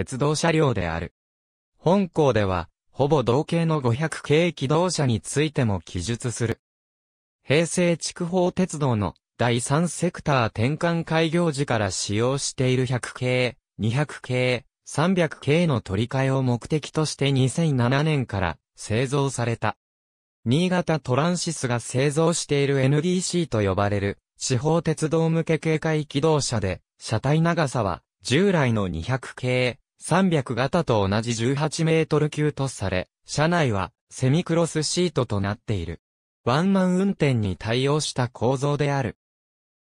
鉄道車両である。本校では、ほぼ同型の500系機動車についても記述する。平成筑豊鉄道の第3セクター転換開業時から使用している100系、200系、300系の取り替えを目的として2007年から製造された。新潟トランシスが製造している NDC と呼ばれる地方鉄道向け警戒機動車で、車体長さは従来の200系、300型と同じ18メートル級とされ、車内はセミクロスシートとなっている。ワンマン運転に対応した構造である。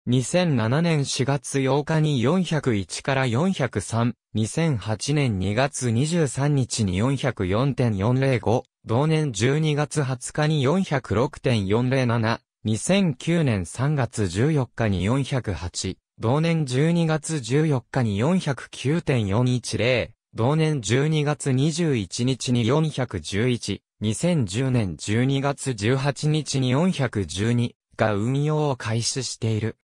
2007年4月8日に401から403、2008年2月23日に404.405、同年12月20日に406.407、2009年3月14日に408、同年12月14日に409.410、同年12月21日に411、2010年12月18日に412が運用を開始している。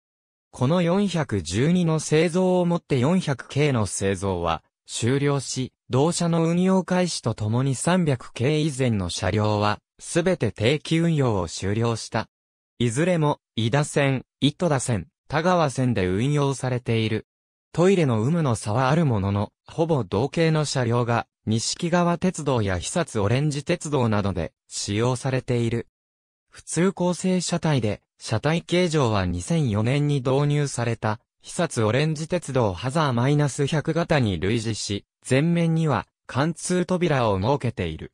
この412の製造をもって 400K の製造は終了し、同社の運用開始とともに 300K 以前の車両は、すべて定期運用を終了した。いずれも、伊田線、糸田線、田川線で運用されている。トイレの有無の差はあるものの、ほぼ同型の車両が、錦川鉄道や久津オレンジ鉄道などで使用されている。普通構成車体で、車体形状は2004年に導入された、久津オレンジ鉄道ハザー -100 型に類似し、前面には貫通扉を設けている。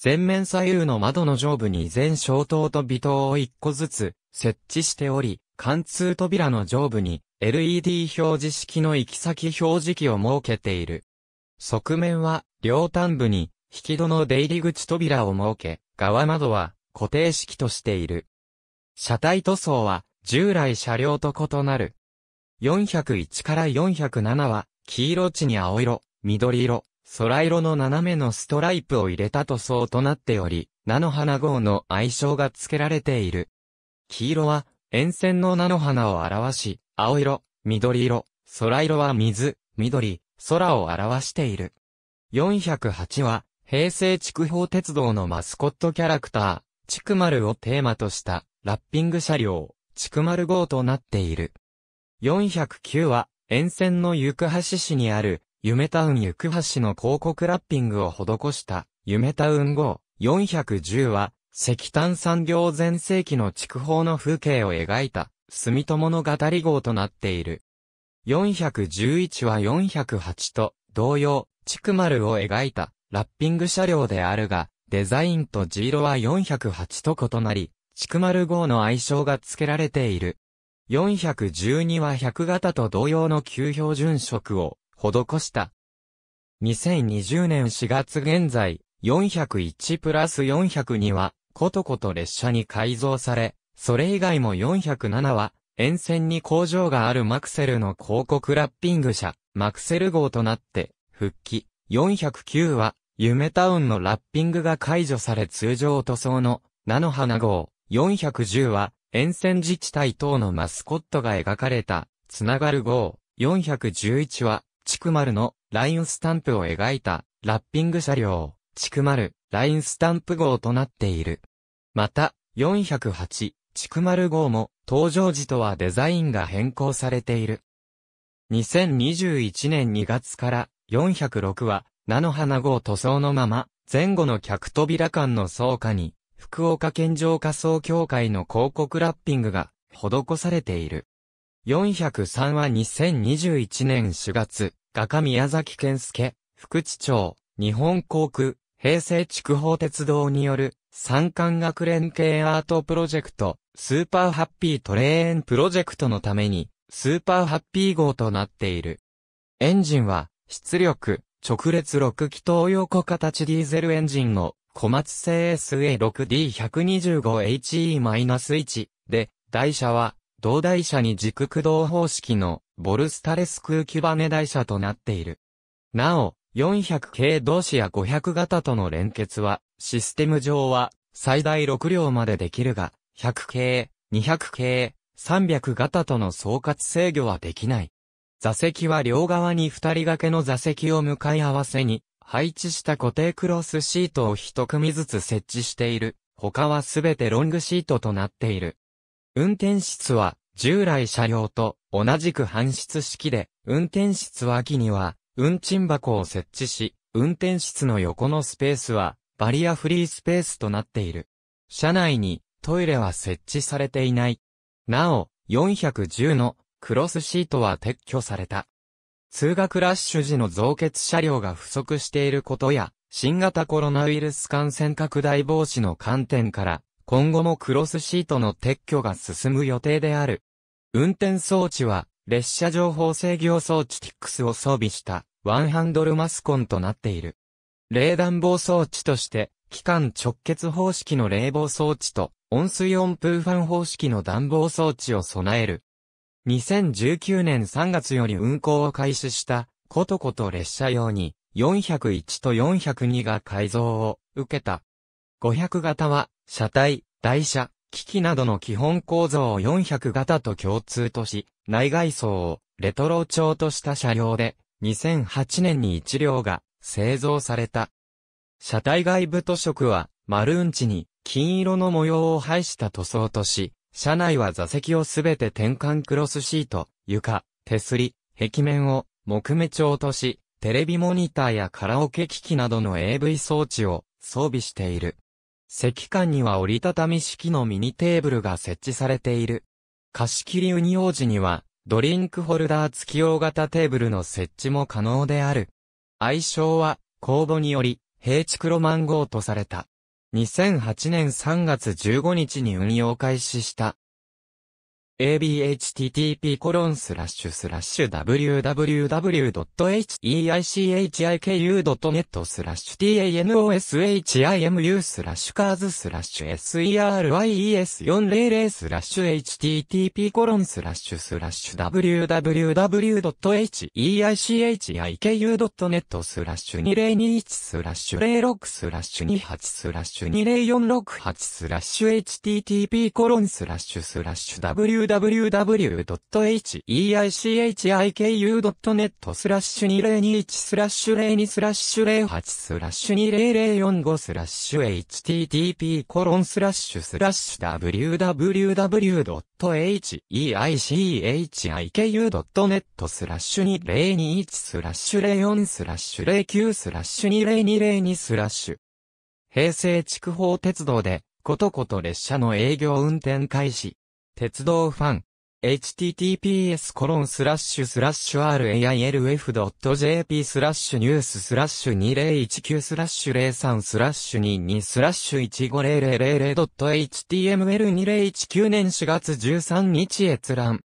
前面左右の窓の上部に全小灯と微灯を1個ずつ設置しており、貫通扉の上部に LED 表示式の行き先表示器を設けている。側面は両端部に引き戸の出入り口扉を設け、側窓は固定式としている。車体塗装は従来車両と異なる。401から407は黄色地に青色、緑色、空色の斜めのストライプを入れた塗装となっており、菜の花号の愛称が付けられている。黄色は沿線の菜の花を表し、青色、緑色、空色は水、緑、空を表している。408は、平成筑豊鉄道のマスコットキャラクター、筑丸をテーマとした、ラッピング車両、筑丸号となっている。409は、沿線の行橋市にある、夢タウン行橋の広告ラッピングを施した、夢タウン号。410は、石炭産業全盛期の筑豊の風景を描いた、住友の語り号となっている。411は408と、同様、筑丸を描いた、ラッピング車両であるが、デザインと G 色は408と異なり、筑丸号の愛称が付けられている。412は100型と同様の旧標準色を施した。2020年4月現在、401プラス402はことこと列車に改造され、それ以外も407は、沿線に工場があるマクセルの広告ラッピング車、マクセル号となって、復帰。409は、夢タウンのラッピングが解除され通常塗装の、菜の花号。410は、沿線自治体等のマスコットが描かれた、つながる号。411は、地区丸の、ラインスタンプを描いた、ラッピング車両。ちくまる、ラインスタンプ号となっている。また、408、ちくまる号も、登場時とはデザインが変更されている。2021年2月から、406は、菜の花号塗装のまま、前後の客扉間の倉下に、福岡県上仮想協会の広告ラッピングが、施されている。403は2021年4月、画家宮崎健介、副地長、日本航空、平成筑豊鉄道による、山間学連携アートプロジェクト、スーパーハッピートレーンプロジェクトのために、スーパーハッピー号となっている。エンジンは、出力、直列6気筒横形ディーゼルエンジンの、小松製 SA6D125HE-1 で、台車は、同台車に軸駆動方式の、ボルスタレス空気バネ台車となっている。なお、400系同士や500型との連結は、システム上は、最大6両までできるが、100系、200系、300型との総括制御はできない。座席は両側に二人掛けの座席を向かい合わせに、配置した固定クロスシートを一組ずつ設置している。他はすべてロングシートとなっている。運転室は、従来車両と同じく搬出式で、運転室は秋には、運賃箱を設置し、運転室の横のスペースはバリアフリースペースとなっている。車内にトイレは設置されていない。なお、410のクロスシートは撤去された。通学ラッシュ時の増結車両が不足していることや、新型コロナウイルス感染拡大防止の観点から、今後もクロスシートの撤去が進む予定である。運転装置は列車情報制御装置 TIX を装備したワンハンドルマスコンとなっている。冷暖房装置として、機関直結方式の冷房装置と温水温風ファン方式の暖房装置を備える。2019年3月より運行を開始したことこと列車用に401と402が改造を受けた。500型は車体、台車、機器などの基本構造を400型と共通とし、内外装をレトロ調とした車両で、2008年に1両が製造された。車体外部塗色は、丸うんちに金色の模様を配した塗装とし、車内は座席をすべて転換クロスシート、床、手すり、壁面を木目調とし、テレビモニターやカラオケ機器などの AV 装置を装備している。石間には折りたたみ式のミニテーブルが設置されている。貸切運用時には、ドリンクホルダー付き大型テーブルの設置も可能である。愛称は、公募により、平地黒マンゴーとされた。2008年3月15日に運用開始した。abhttp://www.heichiku.net スラッシュ t a n o s h i m u スラッシュカーズスラッシュ series400 スラッシュ http コロンスラッシュスラッシュ www.heichiku.net スラッシュ2021スラッシュ06スラッシュ28スラッシュ20468スラッシュ http コロンスラッシュスラッシュ w www.heichiku.net スラッシュ2021スラッシュ02スラッシュ08スラッシュ2045スラッシュ http コロンスラッシュスラッシュ www.heichiku.net スラッシュ2021スラッシュ04スラッシュ09スラッシュ2020スラッシュ平成筑豊鉄道でことこと列車の営業運転開始。鉄道ファン。https://railf.jp スラッシュニューススラッシュ2019スラッシュ03スラッシュ22スラッシュ 150000.html2019 年4月13日閲覧。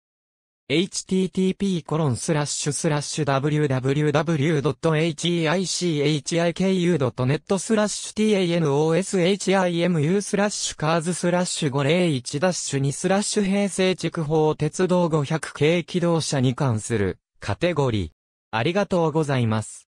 http://www.heichiku.net スラッシュ t a n o s h i m u スラッシュカーズスラッシュ501ダッシュ2スラッシュ平成築法鉄道500系機動車に関するカテゴリー。ありがとうございます。